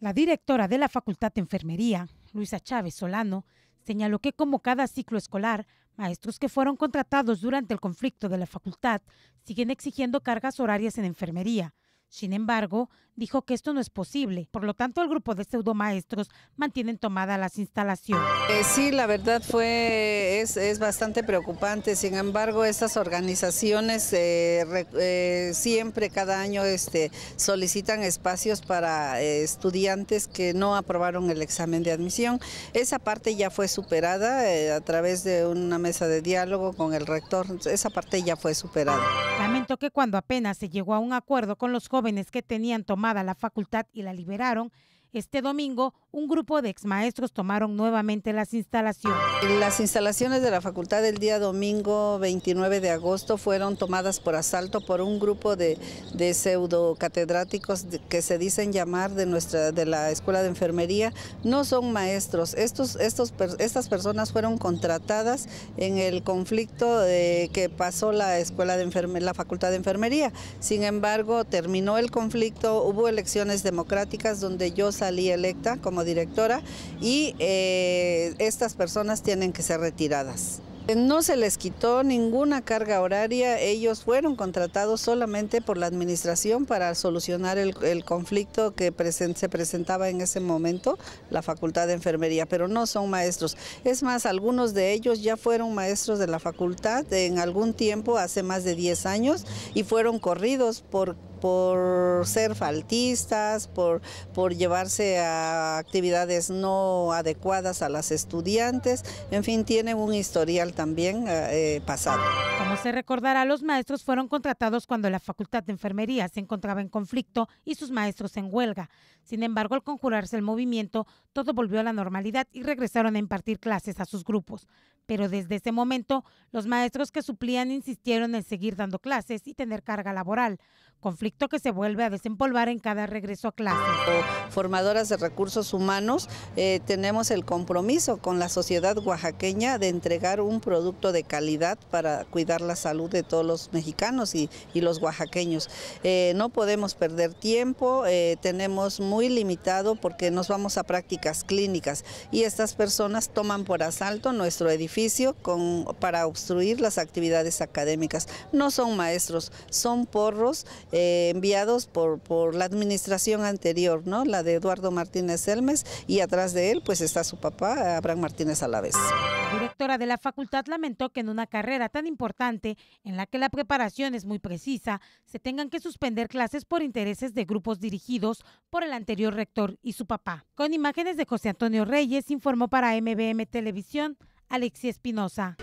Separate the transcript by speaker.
Speaker 1: La directora de la Facultad de Enfermería, Luisa Chávez Solano, señaló que como cada ciclo escolar, maestros que fueron contratados durante el conflicto de la facultad siguen exigiendo cargas horarias en enfermería, sin embargo, dijo que esto no es posible, por lo tanto el grupo de pseudomaestros mantienen tomada las instalaciones.
Speaker 2: Eh, sí, la verdad fue, es, bastante preocupante, sin embargo estas organizaciones eh, eh, siempre cada año este, solicitan espacios para estudiantes que no aprobaron el examen de admisión. Esa parte ya fue superada a través de una mesa de diálogo con el rector, esa parte ya fue superada.
Speaker 1: Lamento que cuando apenas se llegó a un acuerdo con los jóvenes que tenían tomada la facultad y la liberaron, este domingo, un grupo de exmaestros tomaron nuevamente las instalaciones.
Speaker 2: Las instalaciones de la facultad del día domingo 29 de agosto fueron tomadas por asalto por un grupo de, pseudo catedráticos que se dicen llamar de, nuestra, de la Escuela de Enfermería. No son maestros. Estos, estos, estas personas fueron contratadas en el conflicto eh, que pasó la, escuela de la facultad de enfermería. Sin embargo, terminó el conflicto, hubo elecciones democráticas donde yo salí electa como directora y eh, estas personas tienen que ser retiradas. No se les quitó ninguna carga horaria, ellos fueron contratados solamente por la administración para solucionar el, conflicto que se presentaba en ese momento, la facultad de enfermería, pero no son maestros. Es más, algunos de ellos ya fueron maestros de la facultad en algún tiempo, hace más de 10 años, y fueron corridos por por ser faltistas, por, llevarse a actividades no adecuadas a las estudiantes, en fin, tiene un historial también eh, eh, pasado.
Speaker 1: Como se recordará, los maestros fueron contratados cuando la Facultad de Enfermería se encontraba en conflicto y sus maestros en huelga. Sin embargo, al conjurarse el movimiento, todo volvió a la normalidad y regresaron a impartir clases a sus grupos. Pero desde ese momento, los maestros que suplían insistieron en seguir dando clases y tener carga laboral, conflicto que se vuelve a desempolvar en cada regreso a clases.
Speaker 2: Formadoras de recursos humanos, eh, tenemos el compromiso con la sociedad oaxaqueña de entregar un producto de calidad para cuidar la salud de todos los mexicanos y, los oaxaqueños. Eh, no podemos perder tiempo, eh, tenemos muy limitado porque nos vamos a prácticas clínicas y estas personas toman por asalto nuestro edificio con, para obstruir las actividades académicas. No son maestros, son porros eh, enviados por, la administración anterior, ¿no? la de Eduardo Martínez Elmes y atrás de él pues está su papá, Abraham Martínez vez
Speaker 1: directora de la facultad lamentó que en una carrera tan importante, en la que la preparación es muy precisa, se tengan que suspender clases por intereses de grupos dirigidos por el anterior rector y su papá. Con imágenes de José Antonio Reyes, informó para MBM Televisión, Alexia Espinosa.